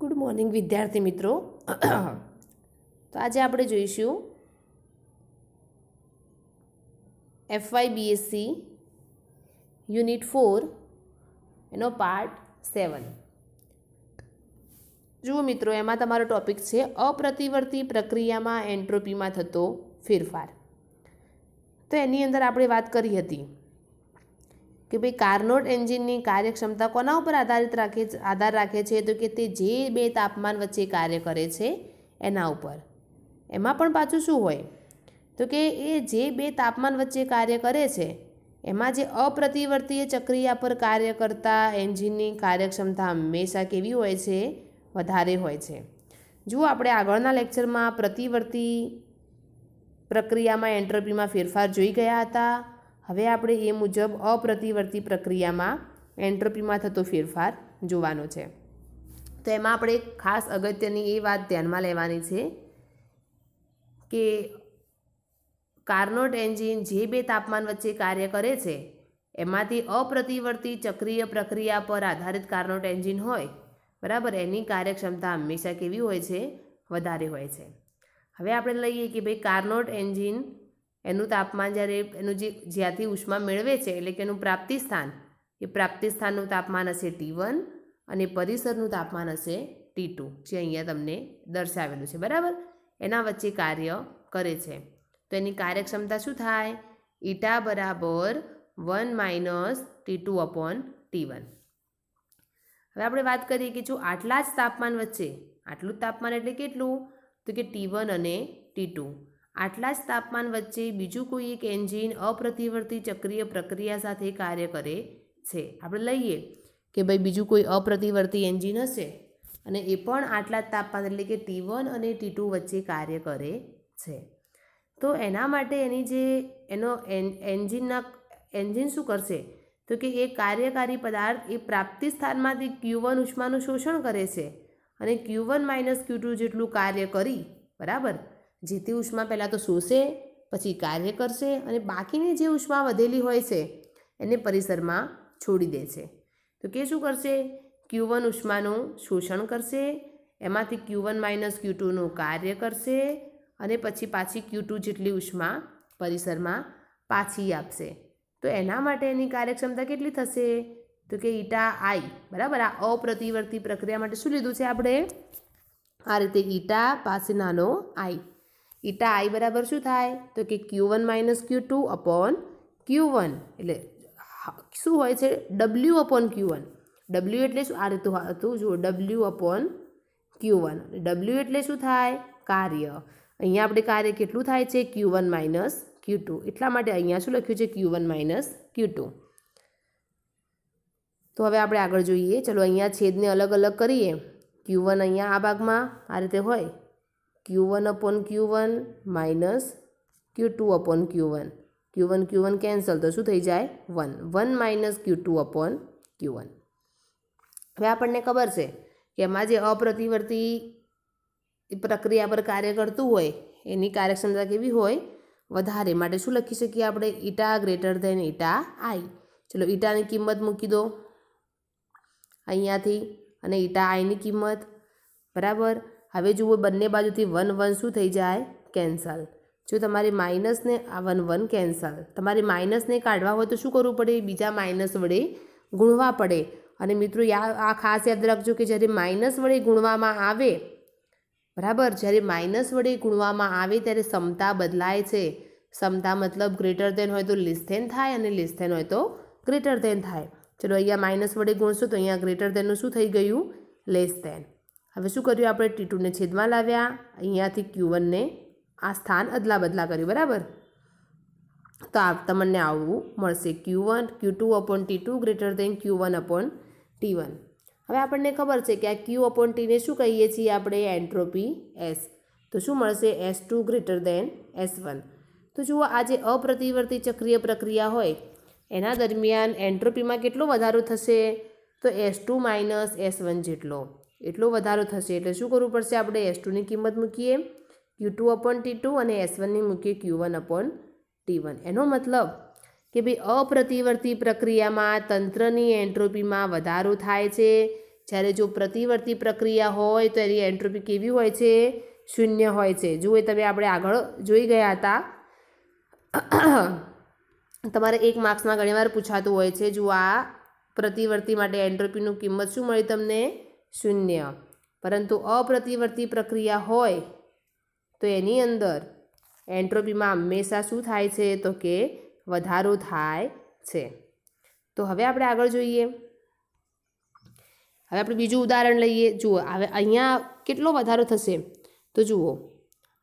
good morning વિદ્યાર્થી મિત્રો તો આજે આપણે જોઈશું F Y BSc unit four એનો પાર્ટ સેવન જુઓ મિત્રો એમાં તમારો ટોપિક છે અપ્રતિવર્તી પ્રક્રિયામાં એન્ટ્રોપીમાં થતો ફેરફાર તો એની અંદર આપણે વાત કરી હતી કે ભાઈ કાર્નોટ એન્જિનની કાર્યક્ષમતા કોના ઉપર આધારિત રાખે આધાર રાખે છે તો કે તે જે બે તાપમાન વચ્ચે કાર્ય કરે છે એના ઉપર એમાં પણ પાછું શું હોય તો કે એ જે બે તાપમાન વચ્ચે કાર્ય કરે છે એમાં જે અપ્રતિવર્તીય ચક્રિયા પર કાર્ય કરતા એન્જિનની કાર્યક્ષમતા હંમેશા કેવી હોય છે વધારે હોય છે જુઓ આપણે આગળના લેક્ચરમાં પ્રતિવર્તી પ્રક્રિયામાં એન્ટ્રોપીમાં ફેરફાર જોઈ ગયા હતા હવે આપણે એ મુજબ અપ્રતિવર્તી પ્રક્રિયામાં એન્ટ્રોપીમાં થતો ફેરફાર જોવાનો છે તો એમાં આપણે ખાસ અગત્યની એ વાત ધ્યાનમાં લેવાની છે કે કાર્નોટ એન્જિન જે બે તાપમાન વચ્ચે કાર્ય કરે છે એમાંથી અપ્રતિવર્તી ચક્રીય પ્રક્રિયા પર આધારિત કાર્નોટ એન્જિન હોય બરાબર એની કાર્યક્ષમતા હંમેશા કેવી હોય છે વધારે હોય છે હવે આપણે લઈએ કે ભાઈ કાર્નોટ એન્જિન એનું તાપમાન જ્યારે એનું જે જ્યાંથી ઉષ્મા મેળવે છે એટલે કે એનું પ્રાપ્તિસ્થાન એ પ્રાપ્તિસ્થાનનું તાપમાન હશે ટી વન અને પરિસરનું તાપમાન હશે ટી ટુ જે અહીંયા તમને દર્શાવેલું છે બરાબર એના વચ્ચે કાર્ય કરે છે તો એની કાર્યક્ષમતા શું થાય ઈટા બરાબર one minus T two upon T one હવે આપણે વાત કરીએ કે જો આટલા જ તાપમાન વચ્ચે આટલું જ તાપમાન એટલે કેટલું તો કે ટી વન અને ટી ટુ આટલા જ તાપમાન વચ્ચે બીજું કોઈ એક એન્જિન અપ્રતિવર્તી ચક્રીય પ્રક્રિયા સાથે કાર્ય કરે છે આપણે લઈએ કે ભાઈ બીજું કોઈ અપ્રતિવર્તી એન્જિન હશે અને એ પણ આટલા જ તાપમાન એટલે કે ટી વન અને ટી ટુ વચ્ચે કાર્ય કરે છે તો એના માટે એની જે એનો એન્જિનના એન્જિન શું કરશે તો કે એ કાર્યકારી પદાર્થ એ પ્રાપ્તિ સ્થાનમાંથી ક્યુ વન ઉષ્માનું શોષણ કરે છે અને Q one minus Q two જેટલું કાર્ય કરી બરાબર જે ઉષ્મા પહેલાં તો શોષે પછી કાર્ય કરશે અને બાકીની જે ઉષ્મા વધેલી હોય છે એને પરિસરમાં છોડી દે છે તો કે શું કરશે ક્યુવન ઉષ્માનું શોષણ કરશે એમાંથી ક્યુવન માઇનસ ક્યુ ટુનું કાર્ય કરશે અને પછી પાછી ક્યુ ટુ જેટલી ઉષ્મા પરિસરમાં પાછી આપશે તો એના માટે એની કાર્યક્ષમતા કેટલી થશે તો કે ઈટા આઈ બરાબર આ અપ્રતિવર્તી પ્રક્રિયા માટે શું લીધું છે આપણે આ રીતે ઈટા પાસે નાનો આઈ ઇટા આઈ બરાબર શું થાય તો કે Q one minus Q two upon Q one એટલે શું હોય છે W upon Q one W એટલે શું આ રીતું હતું જુઓ W upon Q one W એટલે શું થાય કાર્ય અહીંયા આપણે કાર્ય કેટલું થાય છે Q one minus Q two એટલા માટે અહીંયા શું લખ્યું છે Q one minus Q two તો હવે આપણે આગળ જોઈએ ચલો અહીંયા છેદને અલગ અલગ કરીએ ક્યુ વન અહીંયા આ ભાગમાં આ રીતે હોય Q one upon Q one minus Q two upon Q one Q one Q one cancel તો શું થઈ જાય one one minus Q two upon Q one હવે આપણને ખબર છે કે એમાં જે અપ્રતિવર્તી પ્રક્રિયા પર કાર્ય કરતું હોય એની કાર્યક્ષમતા કેવી હોય વધારે માટે શું લખી શકીએ આપણે eta greater than eta I ચલો ઈટાની કિંમત મૂકી દો અહીંયાથી અને ઈટા આઈની કિંમત બરાબર હવે જુઓ બંને બાજુથી વન વન શું થઈ જાય કેન્સલ જો તમારે માઇનસને આ વન વન કેન્સલ તમારે માઇનસને કાઢવા હોય તો શું કરવું પડે બીજા માઇનસ વડે ગુણવા પડે અને મિત્રો યાદ આ ખાસ યાદ રાખજો કે જ્યારે માઇનસ વડે ગુણવામાં આવે બરાબર જ્યારે માઇનસ વડે ગુણવામાં આવે ત્યારે સમતા બદલાય છે ક્ષમતા મતલબ ગ્રેટર દેન હોય તો લેસ થેન થાય અને લેસ હોય તો ગ્રેટર દેન થાય ચલો અહીંયા માઇનસ વડે ગુણશો તો અહીંયા ગ્રેટર દેનનું શું થઈ ગયું લેસ દેન હવે શું કર્યું આપણે ટી ટુને છેદમાં લાવ્યા અહીંયાથી ક્યુ વનને આ સ્થાન અદલા બદલા કર્યું બરાબર તો આ તમને આવવું મળશે Q one Q two upon T two greater than Q one upon T one હવે આપણને ખબર છે કે આ ક્યુ અપોન ટીને શું કહીએ છીએ આપણે એન્ટ્રોપી એસ તો શું મળશે S two greater than S one તો જુઓ આ જે અપ્રતિવર્તી ચક્રીય પ્રક્રિયા હોય એના દરમિયાન એન્ટ્રોપીમાં કેટલો વધારો થશે તો S two minus S one જેટલો એટલો વધારો થશે એટલે શું કરવું પડશે આપણે એસ ટુની કિંમત મૂકીએ Q two upon T two અને એસ વનની મૂકીએ Q one upon T one એનો મતલબ કે ભાઈ અપ્રતિવર્તી પ્રક્રિયામાં તંત્રની એન્ટ્રોપીમાં વધારો થાય છે જ્યારે જો પ્રતિવર્તી પ્રક્રિયા હોય તો એની એન્ટ્રોપી કેવી હોય છે શૂન્ય હોય છે જો એ તમે આપણે આગળ જોઈ ગયા હતા તમારે એક માર્ક્સમાં ઘણીવાર પૂછાતું હોય છે જો આ પ્રતિવર્તી માટે એન્ટ્રોપીનું કિંમત શું મળી તમને શૂન્ય પરંતુ અપ્રતિવર્તી પ્રક્રિયા હોય તો એની અંદર એન્ટ્રોપીમાં હંમેશા શું થાય છે તો કે વધારો થાય છે તો હવે આપણે આગળ જોઈએ હવે આપણે બીજું ઉદાહરણ લઈએ જુઓ હવે અહીંયા કેટલો વધારો થશે તો જુઓ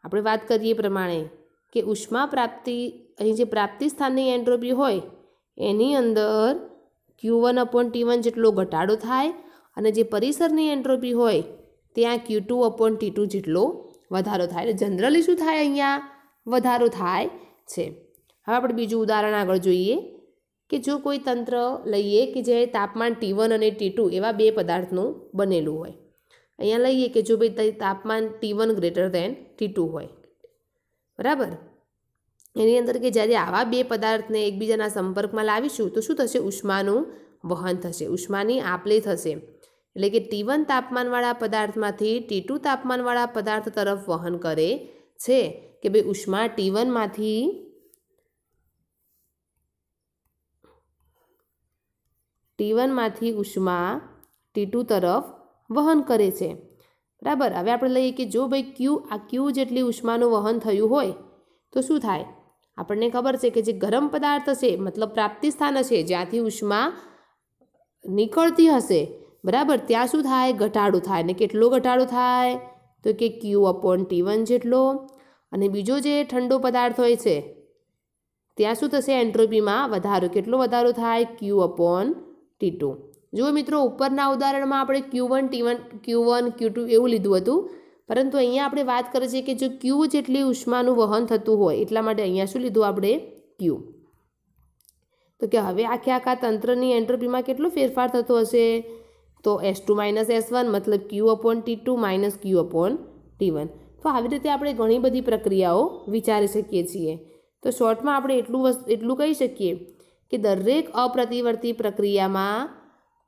આપણે વાત કરીએ પ્રમાણે કે ઉષ્મા પ્રાપ્તિ અહીં જે પ્રાપ્તિ સ્થાનની એન્ટ્રોપી હોય એની અંદર Q one upon T one જેટલો ઘટાડો થાય અને જે પરિસરની એન્ટ્રોપી હોય ત્યાં Q two upon T two જેટલો વધારો થાય એટલે જનરલી શું થાય અહીંયા વધારો થાય છે હવે આપણે બીજું ઉદાહરણ આગળ જોઈએ કે જો કોઈ તંત્ર લઈએ કે જે તાપમાન ટી વન અને ટી ટુ એવા બે પદાર્થનું બનેલું હોય અહીંયા લઈએ કે જો ભાઈ તાપમાન T one greater than T two હોય બરાબર એની અંદર કે જ્યારે આવા બે પદાર્થને એકબીજાના સંપર્કમાં લાવીશું તો શું થશે ઉષ્માનું વહન થશે ઉષ્માની આપલે થશે એટલે કે ટી વન તાપમાનવાળા પદાર્થમાંથી ટી ટુ તાપમાનવાળા પદાર્થ તરફ વહન કરે છે કે ભાઈ ઉષ્મા ટી વનમાંથી ટી વનમાંથી ઉષ્મા ટી ટુ તરફ વહન કરે છે બરાબર હવે આપણે લઈએ કે જો ભાઈ ક્યુ આ ક્યુ જેટલી ઉષ્માનું વહન થયું હોય તો શું થાય આપણને ખબર છે કે જે ગરમ પદાર્થ હશે મતલબ પ્રાપ્તિ સ્થાન હશે જ્યાંથી ઉષ્મા નીકળતી હશે બરાબર ત્યાં શું થાય ઘટાડો થાય ને કેટલો ઘટાડો થાય તો કે ક્યુ અપોન ટી વન જેટલો અને બીજો જે ઠંડો પદાર્થ હોય છે ત્યાં શું થશે એન્ટ્રોપીમાં વધારો કેટલો વધારો થાય ક્યુ અપોન ટી ટુ જુઓ મિત્રો ઉપરના ઉદાહરણમાં આપણે Q one T one Q one Q two એવું લીધું હતું પરંતુ અહીંયા આપણે વાત કરીએ છીએ કે જો ક્યુ જેટલી ઉષ્માનું વહન થતું હોય એટલા માટે અહીંયા શું લીધું આપણે ક્યુ તો કે હવે આખે આખા તંત્રની એન્ટ્રોપીમાં કેટલો ફેરફાર થતો હશે તો S two minus S one મતલબ Q upon T two minus Q upon T one તો આવી રીતે આપણે ઘણી બધી પ્રક્રિયાઓ વિચારી શકીએ છીએ તો શોર્ટમાં આપણે એટલું વસ્તુ એટલું કહી શકીએ કે દરેક અપ્રતિવર્તી પ્રક્રિયામાં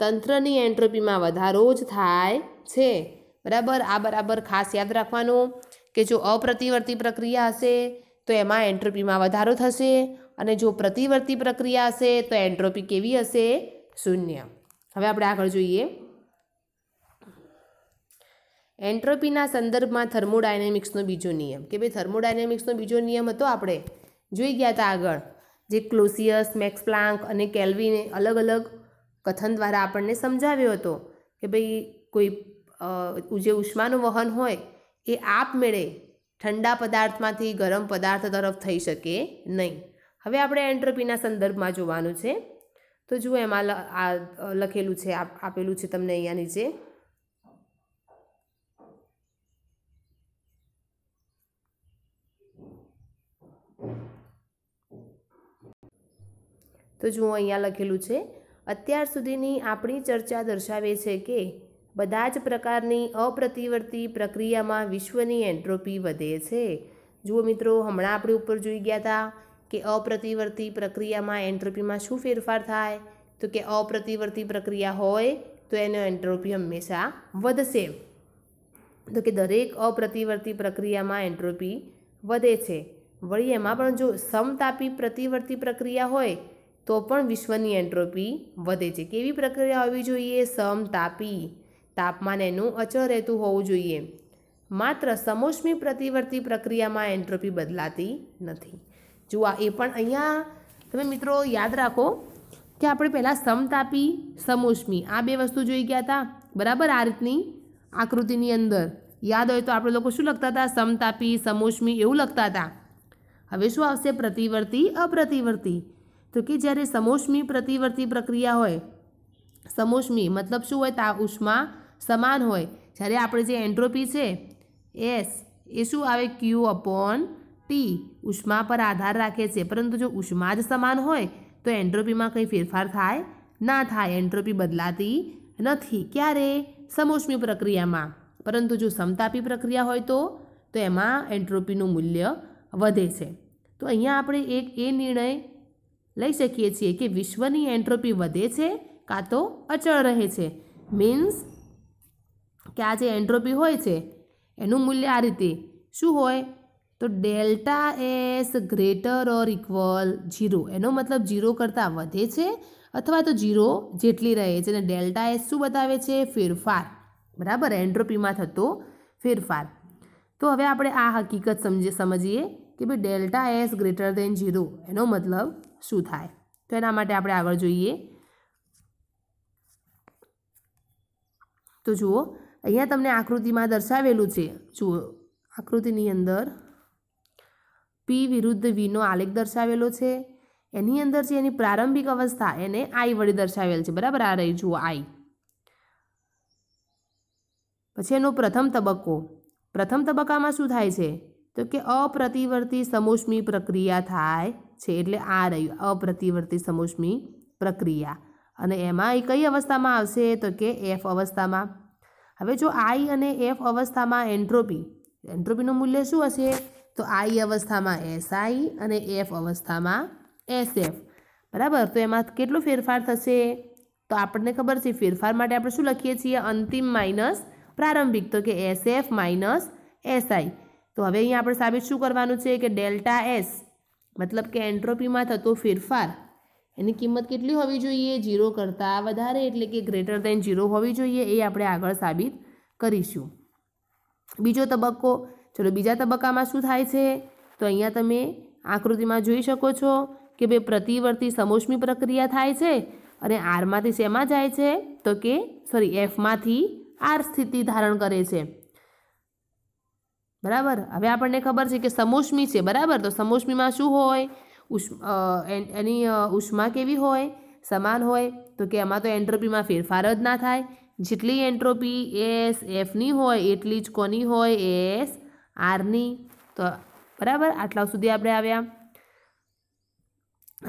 તંત્રની એન્ટ્રોપીમાં વધારો જ થાય છે બરાબર આ બરાબર ખાસ યાદ રાખવાનું કે જો અપ્રતિવર્તી પ્રક્રિયા હશે તો એમાં એન્ટ્રોપીમાં વધારો થશે અને જો પ્રતિવર્તી પ્રક્રિયા હશે તો એન્ટ્રોપી કેવી હશે શૂન્ય હવે આપણે આગળ જોઈએ એન્ટ્રોપીના સંદર્ભમાં થર્મોડાયનેમિક્સનો બીજો નિયમ કે ભાઈ થર્મોડાયનેમિક્સનો બીજો નિયમ હતો આપણે જોઈ ગયા હતા આગળ જે ક્લોસિયસ મેક્સ પ્લાન્ક અને કેલ્વીને અલગ અલગ કથન દ્વારા આપણને સમજાવ્યો હતો કે ભાઈ કોઈ જે ઉષ્માનું વહન હોય એ આપમેળે ઠંડા પદાર્થમાંથી ગરમ પદાર્થ તરફ થઈ શકે નહીં હવે આપણે એન્ટ્રોપીના સંદર્ભમાં જોવાનું છે તો જુઓ એમાં લખેલું છે આપેલું છે તમને અહીંયા નીચે તો જુઓ અહીંયા લખેલું છે અત્યાર સુધીની આપણી ચર્ચા દર્શાવે છે કે બધા જ પ્રકારની અપ્રતિવર્તી પ્રક્રિયામાં વિશ્વની એન્ટ્રોપી વધે છે જુઓ મિત્રો હમણાં આપણે ઉપર જોઈ ગયા હતા કે અપ્રતિવર્તી પ્રક્રિયામાં એન્ટ્રોપીમાં શું ફેરફાર થાય તો કે અપ્રતિવર્તી પ્રક્રિયા હોય તો એનો એન્ટ્રોપી હંમેશા વધશે તો કે દરેક અપ્રતિવર્તી પ્રક્રિયામાં એન્ટ્રોપી વધે છે વળી એમાં પણ જો સમતાપી પ્રતિવર્તી પ્રક્રિયા હોય તો પણ વિશ્વની એન્ટ્રોપી વધે છે કેવી પ્રક્રિયા હોવી જોઈએ સમતાપી તાપમાન એનું અચળ રહેતું હોવું જોઈએ માત્ર સમોષ્મી પ્રતિવર્તી પ્રક્રિયામાં એન્ટ્રોપી બદલાતી નથી જુઓ એ પણ અહીંયા તમે મિત્રો યાદ રાખો કે આપણે પહેલાં સમતાપી સમોષ્મી આ બે વસ્તુ જોઈ ગયા હતા બરાબર આ રીતની આકૃતિની અંદર યાદ હોય તો આપણે લોકો શું લખતા હતા સમતાપી સમોષ્મી એવું લખતા હતા હવે શું આવશે પ્રતિવર્તી અપ્રતિવર્તી તો કે જ્યારે સમોષ્મી પ્રતિવર્તી પ્રક્રિયા હોય સમોષ્મી મતલબ શું હોય તા ઉષ્મા સમાન હોય જ્યારે આપણે જે એન્ટ્રોપી છે એસ એ શું આવે ક્યુ અપોન ટી ઉષ્મા પર આધાર રાખે છે પરંતુ જો ઉષ્મા જ સમાન હોય તો એન્ટ્રોપીમાં કંઈ ફેરફાર થાય ના થાય એન્ટ્રોપી બદલાતી નથી ક્યારે સમોષ્મી પ્રક્રિયામાં પરંતુ જો સમતાપી પ્રક્રિયા હોય તો તો એમાં એન્ટ્રોપીનું મૂલ્ય વધે છે તો અહીંયા આપણે એક એ નિર્ણય લઈ શકીએ છીએ કે વિશ્વની એન્ટ્રોપી વધે છે કાં તો અચળ રહે છે મીન્સ કે આ જે એન્ટ્રોપી હોય છે એનું મૂલ્ય આ રીતે શું હોય તો delta S greater or equal zero એનો મતલબ જીરો કરતાં વધે છે અથવા તો જીરો જેટલી રહે છે અને ડેલ્ટા એસ શું બતાવે છે ફેરફાર બરાબર એન્ટ્રોપીમાં થતો ફેરફાર તો હવે આપણે આ હકીકત સમજી સમજીએ કે ભાઈ delta S greater than zero એનો મતલબ શું થાય તો એના માટે આપણે આગળ જોઈએ તો જુઓ અહીંયા તમને આકૃતિમાં દર્શાવેલું છે જુઓ આકૃતિની અંદર પી વિરુદ્ધ વીનો આલેખ દર્શાવેલો છે એની અંદર છે એની પ્રારંભિક અવસ્થા એને આઈ વડે દર્શાવેલ છે બરાબર આ રહી જુઓ આઈ પછી એનો પ્રથમ તબક્કો પ્રથમ તબક્કામાં શું થાય છે તો કે અપ્રતિવર્તી સમોષ્મી પ્રક્રિયા થાય છે એટલે આ રહ્યું અપ્રતિવર્તી સમોષ્મી પ્રક્રિયા અને એમાં એ કઈ અવસ્થામાં આવશે તો કે એફ અવસ્થામાં હવે જો આઈ અને એફ અવસ્થામાં એન્ટ્રોપી એન્ટ્રોપીનું મૂલ્ય શું હશે તો આઈ અવસ્થામાં એસઆઈ અને એફ અવસ્થામાં એસ એફ બરાબર તો એમાં કેટલો ફેરફાર થશે તો આપણને ખબર છે ફેરફાર માટે આપણે શું લખીએ છીએ અંતિમ માઇનસ પ્રારંભિક તો કે એસ એફ માઇનસ એસઆઈ તો હવે અહીંયા આપણે સાબિત શું કરવાનું છે કે ડેલ્ટા એસ મતલબ કે એન્ટ્રોપીમાં થતો ફેરફાર એની કિંમત કેટલી હોવી જોઈએ જીરો કરતાં વધારે એટલે કે ગ્રેટર દેન જીરો હોવી જોઈએ એ આપણે આગળ સાબિત કરીશું બીજો તબક્કો ચલો બીજા તબક્કામાં શું થાય છે તો અહીંયા તમે આકૃતિમાં જોઈ શકો છો કે ભાઈ પ્રતિવર્તી સમોષ્મી પ્રક્રિયા થાય છે અને આરમાંથી શેમાં જાય છે તો કે સોરી એફમાંથી આ સ્થિતિ ધારણ કરે છે બરાબર હવે આપણને ખબર છે કે સમોષ્મી છે બરાબર તો સમોષ્મીમાં શું હોય ઉષ એની ઉષ્મા કેવી હોય સમાન હોય તો કે એમાં તો એન્ટ્રોપીમાં ફેરફાર જ ના થાય જેટલી એન્ટ્રોપી એસ એફની હોય એટલી જ કોની હોય એસ આરની તો બરાબર આટલા સુધી આપણે આવ્યા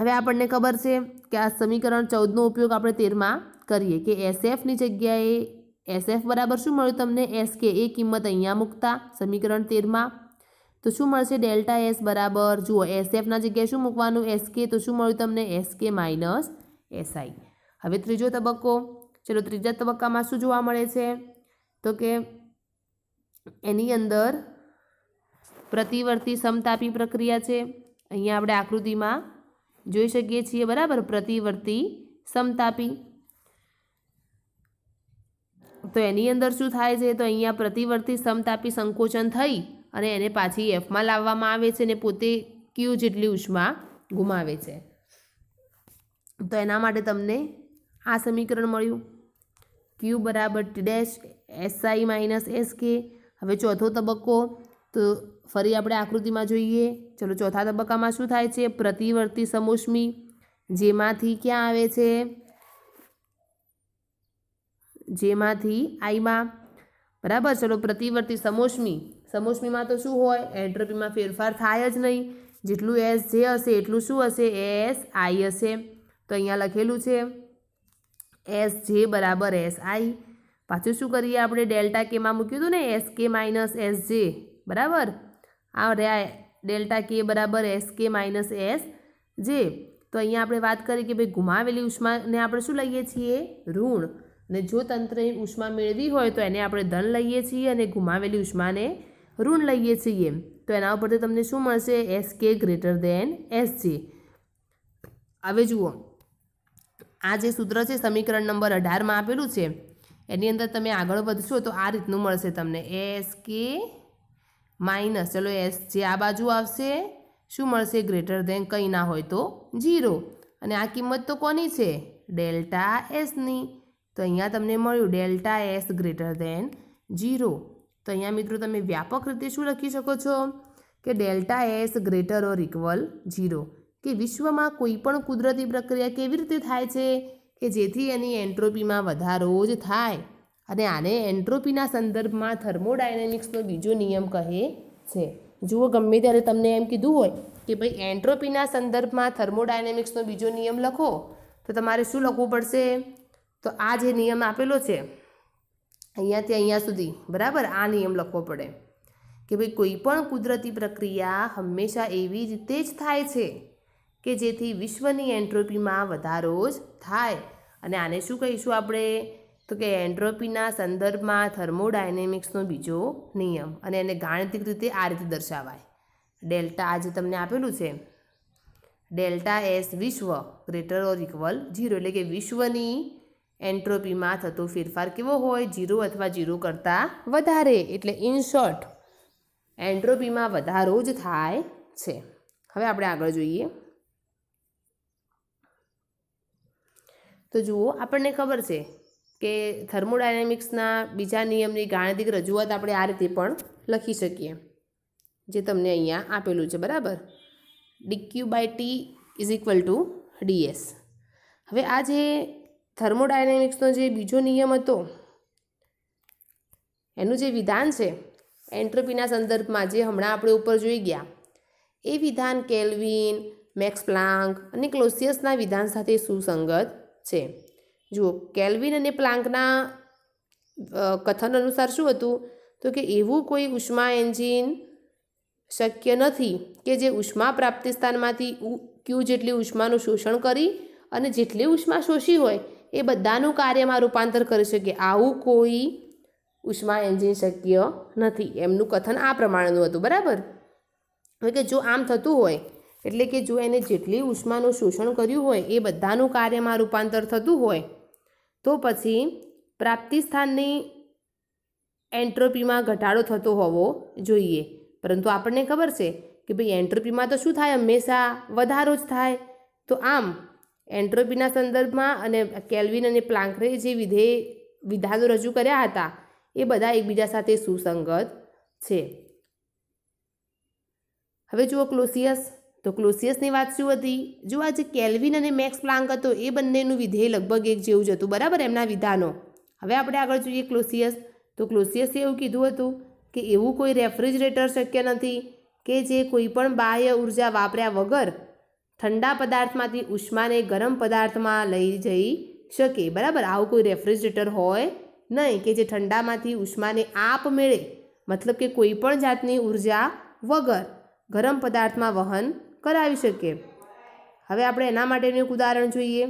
હવે આપણને ખબર છે કે આ સમીકરણ ચૌદનો ઉપયોગ આપણે તેરમાં કરીએ કે એસએફની જગ્યાએ એસએફ બરાબર શું મળ્યું તમને એસ કે એ કિંમત અહીંયા મૂકતા સમીકરણ તેરમાં તો શું મળશે ડેલ્ટા એસ બરાબર જુઓ એસએફના જગ્યાએ શું મૂકવાનું એસ કે તો શું મળ્યું તમને એસ કે માઇનસ એસઆઈ હવે ત્રીજો તબક્કો ચલો ત્રીજા તબક્કામાં શું જોવા મળે છે તો કે એની અંદર પ્રતિવર્તી સમતાપી પ્રક્રિયા છે અહીંયા આપણે આકૃતિમાં જોઈ શકીએ છીએ બરાબર પ્રતિવર્તી સમતાપી તો એની અંદર શું થાય છે તો અહીંયા પ્રતિવર્તી સમતાપી સંકોચન થઈ અને એને પાછી એફમાં લાવવામાં આવે છે ને પોતે ક્યુ જેટલી ઉષ્મા ગુમાવે છે તો એના માટે તમને આ સમીકરણ મળ્યું ક્યુ બરાબર T dash SI minus S કે હવે ચોથો તબક્કો તો ફરી આપણે આકૃતિમાં જોઈએ ચલો ચોથા તબક્કામાં શું થાય છે પ્રતિવર્તી સમોષ્મી જેમાંથી ક્યાં આવે છે જેમાંથી આઈમાં બરાબર ચલો પ્રતિવર્તી સમોસમી સમોસમીમાં તો શું હોય એન્ટ્રોપીમાં ફેરફાર થાય જ નહીં જેટલું એસ જે હશે એટલું શું હશે એસ આઈ હશે તો અહીંયા લખેલું છે એસ જે બરાબર એસ આઈ પાછું શું કરીએ આપણે ડેલ્ટા કેમાં મૂક્યું હતું ને એસ કે માઇનસ એસ જે બરાબર આ રહ્યા ડેલ્ટા કે બરાબર એસ કે માઇનસ એસ જે તો અહીંયા આપણે વાત કરી કે ભાઈ ગુમાવેલી ઉષ્માને આપણે શું લઈએ છીએ ઋણ અને જો તંત્રની ઉષ્મા મેળવી હોય તો એને આપણે ધન લઈએ છીએ અને ગુમાવેલી ઉષ્માને ઋણ લઈએ છીએ તો એના ઉપરથી તમને શું મળશે એસ કે ગ્રેટર દેન એસ છે હવે જુઓ આ જે સૂત્ર છે સમીકરણ નંબર અઢારમાં આપેલું છે એની અંદર તમે આગળ વધશો તો આ રીતનું મળશે તમને એસ કે માઇનસ ચલો એસ જે આ બાજુ આવશે શું મળશે ગ્રેટર દેન કંઈ ના હોય તો જીરો અને આ કિંમત તો કોની છે ડેલ્ટા એસની તો અહીંયા તમને મળ્યું delta S greater than zero તો અહીંયા મિત્રો તમે વ્યાપક રીતે શું લખી શકો છો કે delta S greater or equal zero કે વિશ્વમાં કોઈપણ કુદરતી પ્રક્રિયા કેવી રીતે થાય છે કે જેથી એની એન્ટ્રોપીમાં વધારો જ થાય અને આને એન્ટ્રોપીના સંદર્ભમાં થર્મોડાયનેમિક્સનો બીજો નિયમ કહે છે જુઓ ગમે ત્યારે તમને એમ કીધું હોય કે ભાઈ એન્ટ્રોપીના સંદર્ભમાં થર્મોડાયનેમિક્સનો બીજો નિયમ લખો તો તમારે શું લખવું પડશે તો આ જે નિયમ આપેલો છે અહીંયાથી અહીંયા સુધી બરાબર આ નિયમ લખવો પડે કે ભાઈ કોઈ પણ કુદરતી પ્રક્રિયા હંમેશા એવી રીતે જ થાય છે કે જેથી વિશ્વની એન્ટ્રોપીમાં વધારો જ થાય અને આને શું કહીશું આપણે તો કે એન્ટ્રોપીના સંદર્ભમાં થર્મોડાયનેમિક્સનો બીજો નિયમ અને એને ગાણિતિક રીતે આ રીતે દર્શાવાય ડેલ્ટા આજે તમને આપેલું છે ડેલ્ટા એસ વિશ્વ ગ્રેટર ઓર ઇક્વલ ઝીરો એટલે કે વિશ્વની એન્ટ્રોપીમાં થતો ફેરફાર કેવો હોય જીરો અથવા જીરો કરતાં વધારે એટલે ઇન શોર્ટ એન્ટ્રોપીમાં વધારો જ થાય છે હવે આપણે આગળ જોઈએ તો જુઓ આપણને ખબર છે કે થર્મોડાયનેમિક્સના બીજા નિયમની ગાણિતિક રજૂઆત આપણે આ રીતે પણ લખી શકીએ જે તમને અહીંયા આપેલું છે બરાબર DQ by T is equal to DS હવે આ જે થર્મોડાયનેમિક્સનો જે બીજો નિયમ હતો એનું જે વિધાન છે એન્ટ્રોપીના સંદર્ભમાં જે હમણાં આપણે ઉપર જોઈ ગયા એ વિધાન કેલ્વિન મેક્સ પ્લાંક અને ક્લોસિયસના વિધાન સાથે સુસંગત છે જુઓ કેલ્વિન અને પ્લાંકના કથન અનુસાર શું હતું તો કે એવું કોઈ ઉષ્મા એન્જિન શક્ય નથી કે જે ઉષ્મા પ્રાપ્તિ સ્થાનમાંથી ક્યુ જેટલી ઉષ્માનું શોષણ કરી અને જેટલી ઉષ્મા શોષી હોય એ બધાનું કાર્યમાં રૂપાંતર કરી શકે આવું કોઈ ઉષ્મા એન્જિન શક્ય નથી એમનું કથન આ પ્રમાણેનું હતું બરાબર હવે કે જો આમ થતું હોય એટલે કે જો એને જેટલી ઉષ્માનું શોષણ કર્યું હોય એ બધાનું કાર્યમાં રૂપાંતર થતું હોય તો પછી પ્રાપ્તિસ્થાનની એન્ટ્રોપીમાં ઘટાડો થતો હોવો જોઈએ પરંતુ આપણને ખબર છે કે ભાઈ એન્ટ્રોપીમાં તો શું થાય હંમેશા વધારો જ થાય તો આમ એન્ટ્રોપીના સંદર્ભમાં અને કેલ્વિન અને પ્લાન્કરે જે વિધેય વિધાનો રજૂ કર્યા હતા એ બધા એકબીજા સાથે સુસંગત છે હવે જુઓ ક્લોસિયસ તો ક્લોસિયસની વાત શું હતી જો આ જે કેલ્વિન અને મેક્સ પ્લાન્ક હતો એ બંનેનું વિધેય લગભગ એક જેવું જ હતું બરાબર એમના વિધાનો હવે આપણે આગળ જોઈએ ક્લોસિયસ તો ક્લોસિયસે એવું કીધું હતું કે એવું કોઈ રેફ્રિજરેટર શક્ય નથી કે જે કોઈપણ બાહ્ય ઉર્જા વાપર્યા વગર ઠંડા પદાર્થમાંથી ઉષ્માને ગરમ પદાર્થમાં લઈ જઈ શકે બરાબર આવું કોઈ રેફ્રિજરેટર હોય નહીં કે જે ઠંડામાંથી ઉષ્માને આપ મેળે મતલબ કે કોઈ પણ જાતની ઉર્જા વગર ગરમ પદાર્થમાં વહન કરાવી શકે હવે આપણે એના માટેનું એક ઉદાહરણ જોઈએ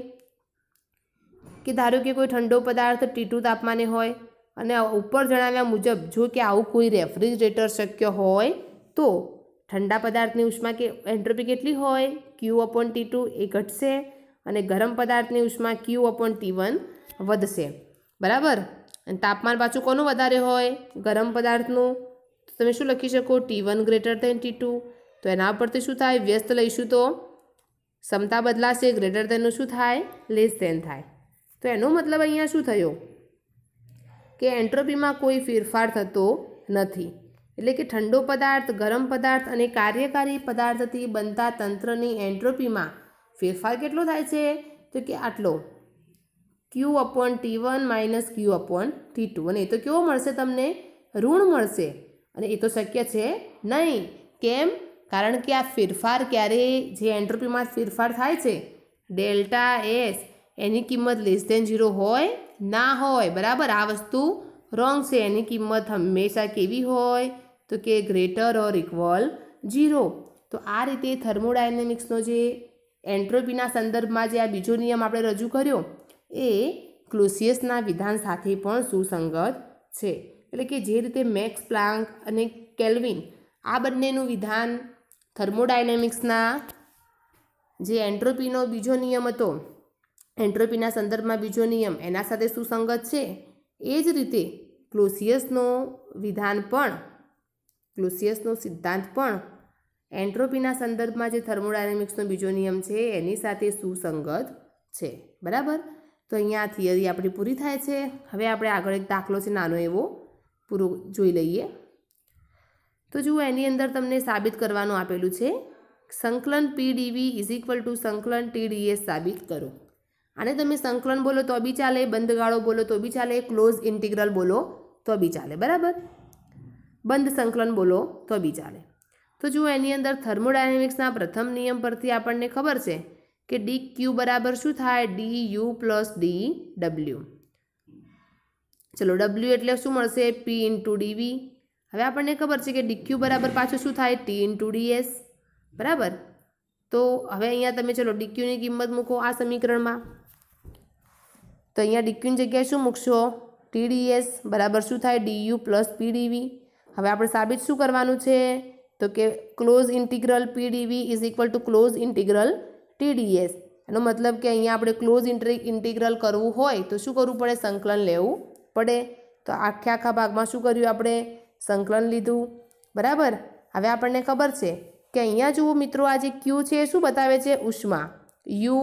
કે ધારો કે કોઈ ઠંડો પદાર્થ ટીટું તાપમાને હોય અને ઉપર જણાવ્યા મુજબ જો કે આવું કોઈ રેફ્રિજરેટર શક્ય હોય તો ઠંડા પદાર્થની ઉષ્મા કે એન્ટ્રોપી કેટલી હોય ક્યુ અપોન ટી ટુ એ ઘટશે અને ગરમ પદાર્થની ઉષ્મા ક્યુ અપોન ટી વન વધશે બરાબર અને તાપમાન પાછું કોનું વધારે હોય ગરમ પદાર્થનું તો તમે શું લખી શકો T one greater than T two તો એના પરથી શું થાય વ્યસ્ત લઈશું તો ક્ષમતા બદલાશે ગ્રેટર ધેનનું શું થાય લેસ ધેન થાય તો એનો મતલબ અહીંયા શું થયો કે એન્ટ્રોપીમાં કોઈ ફેરફાર થતો નથી એટલે કે ઠંડો પદાર્થ ગરમ પદાર્થ અને કાર્યકારી પદાર્થથી બનતા તંત્રની એન્ટ્રોપીમાં ફેરફાર કેટલો થાય છે તો કે આટલો Q upon T one minus Q upon T two અને એ તો કેવો મળશે તમને ઋણ મળશે અને એ તો શક્ય છે નહીં કેમ કારણ કે આ ફેરફાર ક્યારે જે એન્ટ્રોપીમાં ફેરફાર થાય છે ડેલ્ટા એસ એની કિંમત લેસ દેન ઝીરો હોય ના હોય બરાબર આ વસ્તુ રોંગ છે એની કિંમત હંમેશા કેવી હોય તો કે ગ્રેટર ઓર ઇક્વલ ઝીરો તો આ રીતે થર્મોડાયનેમિક્સનો જે એન્ટ્રોપીના સંદર્ભમાં જે આ બીજો નિયમ આપણે રજૂ કર્યો એ ક્લોસિયસના વિધાન સાથે પણ સુસંગત છે એટલે કે જે રીતે મેક્સ પ્લાન્ક અને કેલ્વિન આ બંનેનું વિધાન થર્મોડાયનેમિક્સના જે એન્ટ્રોપીનો બીજો નિયમ હતો એન્ટ્રોપીના સંદર્ભમાં બીજો નિયમ એના સાથે સુસંગત છે એ જ રીતે ક્લોસિયસનો વિધાન પણ ક્લુસિયસનો સિદ્ધાંત પણ એન્ટ્રોપીના સંદર્ભમાં જે થર્મોડાયનેમિક્સનો બીજો નિયમ છે એની સાથે સુસંગત છે બરાબર તો અહીંયા થિયરી આપણી પૂરી થાય છે હવે આપણે આગળ એક દાખલો છે નાનો એવો પૂરો જોઈ લઈએ તો જુઓ એની અંદર તમને સાબિત કરવાનું આપેલું છે સંકલન P DV is equal to સંકલન ટી ડીએસ સાબિત કરો આને તમે સંકલન બોલો તો બી ચાલે બંધગાળો બોલો તો બી ચાલે ક્લોઝ ઇન્ટિગ્રલ બોલો તો બી ચાલે બરાબર બંધ સંકલન બોલો તો બી ચાલે તો જુઓ એની અંદર થર્મોડાયનેમિક્સના પ્રથમ નિયમ પરથી આપણને ખબર છે કે ડી ક્યુ બરાબર શું થાય D U plus D W ચલો ડબલ્યુ એટલે શું મળશે પી ઇન્ટુ ડીવી હવે આપણને ખબર છે કે ડીક્યુ બરાબર પાછું શું થાય ટી ઇન્ટુ ડીએસ બરાબર તો હવે અહીંયા તમે ચલો ડીક્યુની કિંમત મૂકો આ સમીકરણમાં તો અહીંયા ડીક્યુની જગ્યાએ શું મૂકશો ટીડીએસ બરાબર શું થાય ડી યુ પ્લસ પીડીવી હવે આપણે સાબિત શું કરવાનું છે તો કે close integral PDV is equal to close integral TDS એનો મતલબ કે અહીંયા આપણે ક્લોઝ ઇન્ટિગ્રલ કરવું હોય તો શું કરવું પડે સંકલન લેવું પડે તો આખે આખા ભાગમાં શું કર્યું આપણે સંકલન લીધું બરાબર હવે આપણને ખબર છે કે અહીંયા જુઓ મિત્રો આ જે ક્યુ છે શું બતાવે છે ઉષ્મા યુ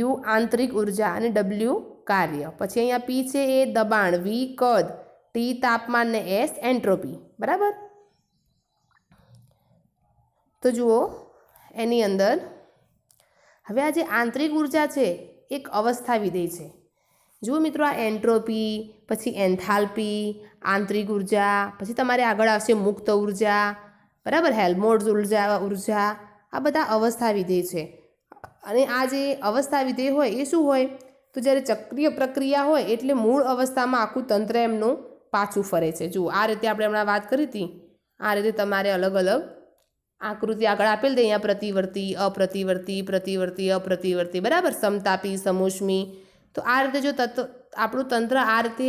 યુ આંતરિક ઉર્જા અને ડબલ્યુ કાર્ય પછી અહીંયા પી છે એ દબાણ વી કદ ટી તાપમાન ને એસ એન્ટ્રોપી બરાબર તો જુઓ એની અંદર હવે આ જે આંતરિક ઉર્જા છે એક અવસ્થા વિધેય છે જુઓ મિત્રો આ એન્ટ્રોપી પછી એન્થાલ્પી આંતરિક ઉર્જા પછી તમારે આગળ આવશે મુક્ત ઉર્જા બરાબર હેલ્મોટ્સ ઉર્જા ઉર્જા આ બધા અવસ્થા વિધેય છે અને આ જે અવસ્થા વિધેય હોય એ શું હોય તો જ્યારે ચક્રીય પ્રક્રિયા હોય એટલે મૂળ અવસ્થામાં આખું તંત્ર એમનું પાછું ફરે છે જુઓ આ રીતે આપણે હમણાં વાત કરી હતી આ રીતે તમારે અલગ અલગ આકૃતિ આગળ આપેલ દે અહીંયા પ્રતિવર્તી અપ્રતિવર્તી પ્રતિવર્તી અપ્રતિવર્તી બરાબર સમતાપી સમોષ્મી તો આ રીતે જો તત્વ આપણું તંત્ર આ રીતે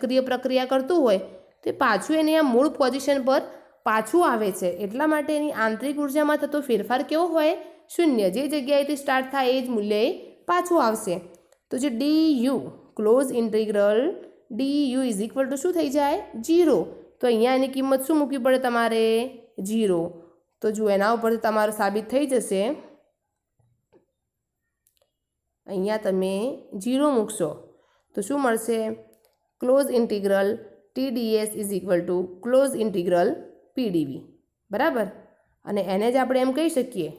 ચક્રીય પ્રક્રિયા કરતું હોય તો પાછું એને આ મૂળ પોઝિશન પર પાછું આવે છે એટલા માટે એની આંતરિક ઉર્જામાં થતો ફેરફાર કેવો હોય શૂન્ય જે જગ્યાએથી સ્ટાર્ટ થાય એ જ મૂલ્યએ પાછું આવશે તો જે D U close integral D U is equal to શું થઈ જાય જીરો તો અહીંયા એની કિંમત શું મૂકવી પડે તમારે જીરો તો જુઓ એના ઉપર તમારું સાબિત થઈ જશે અહીંયા તમે જીરો મૂકશો તો શું મળશે close integral TDS is equal to close integral PDV બરાબર અને એને જ આપણે એમ કહી શકીએ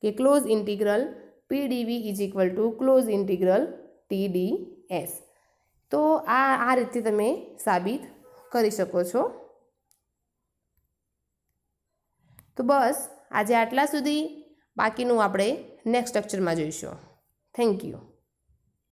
કે close integral PDV is equal to close integral S તો આ આ રીતે તમે સાબિત કરી શકો છો તો બસ આજે આટલા સુધી બાકીનું આપણે નેક્સ્ટ સ્ટ્રક્ચરમાં જોઈશું થેન્ક યુ